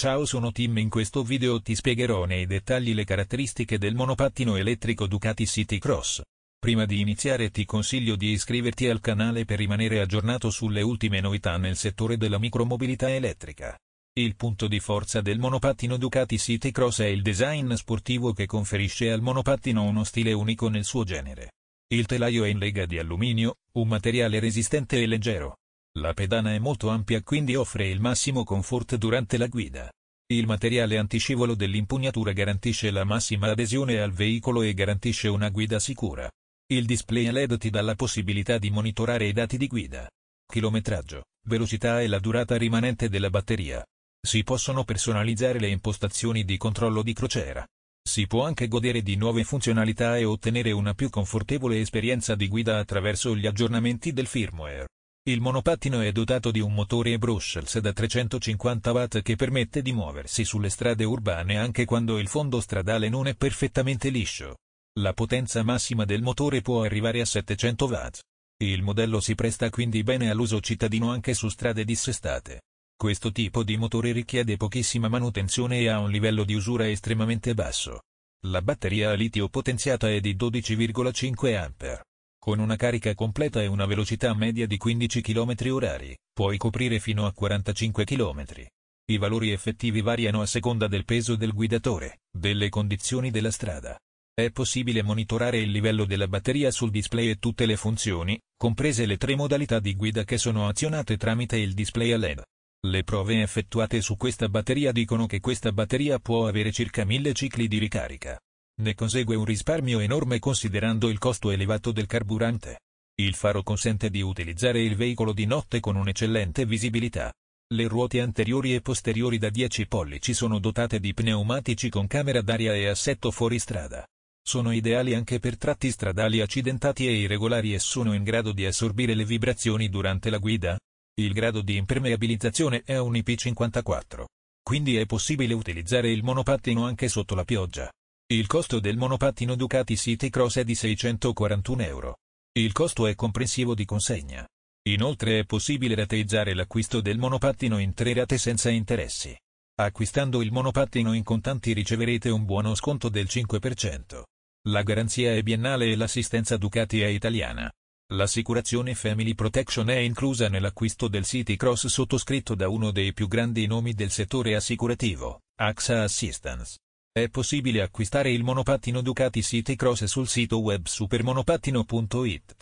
Ciao sono Tim in questo video ti spiegherò nei dettagli le caratteristiche del monopattino elettrico Ducati City Cross. Prima di iniziare ti consiglio di iscriverti al canale per rimanere aggiornato sulle ultime novità nel settore della micromobilità elettrica. Il punto di forza del monopattino Ducati City Cross è il design sportivo che conferisce al monopattino uno stile unico nel suo genere. Il telaio è in lega di alluminio, un materiale resistente e leggero. La pedana è molto ampia quindi offre il massimo comfort durante la guida. Il materiale antiscivolo dell'impugnatura garantisce la massima adesione al veicolo e garantisce una guida sicura. Il display LED ti dà la possibilità di monitorare i dati di guida, chilometraggio, velocità e la durata rimanente della batteria. Si possono personalizzare le impostazioni di controllo di crociera. Si può anche godere di nuove funzionalità e ottenere una più confortevole esperienza di guida attraverso gli aggiornamenti del firmware. Il monopattino è dotato di un motore Brussels da 350 watt che permette di muoversi sulle strade urbane anche quando il fondo stradale non è perfettamente liscio. La potenza massima del motore può arrivare a 700 watt. Il modello si presta quindi bene all'uso cittadino anche su strade dissestate. Questo tipo di motore richiede pochissima manutenzione e ha un livello di usura estremamente basso. La batteria a litio potenziata è di 12,5 ampere. Con una carica completa e una velocità media di 15 km orari, puoi coprire fino a 45 km. I valori effettivi variano a seconda del peso del guidatore, delle condizioni della strada. È possibile monitorare il livello della batteria sul display e tutte le funzioni, comprese le tre modalità di guida che sono azionate tramite il display a LED. Le prove effettuate su questa batteria dicono che questa batteria può avere circa 1000 cicli di ricarica. Ne consegue un risparmio enorme considerando il costo elevato del carburante. Il faro consente di utilizzare il veicolo di notte con un'eccellente visibilità. Le ruote anteriori e posteriori da 10 pollici sono dotate di pneumatici con camera d'aria e assetto fuoristrada. Sono ideali anche per tratti stradali accidentati e irregolari e sono in grado di assorbire le vibrazioni durante la guida. Il grado di impermeabilizzazione è un IP54. Quindi è possibile utilizzare il monopattino anche sotto la pioggia. Il costo del monopattino Ducati City Cross è di 641 euro. Il costo è comprensivo di consegna. Inoltre è possibile rateizzare l'acquisto del monopattino in tre rate senza interessi. Acquistando il monopattino in contanti riceverete un buono sconto del 5%. La garanzia è biennale e l'assistenza Ducati è italiana. L'assicurazione Family Protection è inclusa nell'acquisto del City Cross sottoscritto da uno dei più grandi nomi del settore assicurativo, AXA Assistance. È possibile acquistare il monopattino Ducati City Cross sul sito web supermonopattino.it.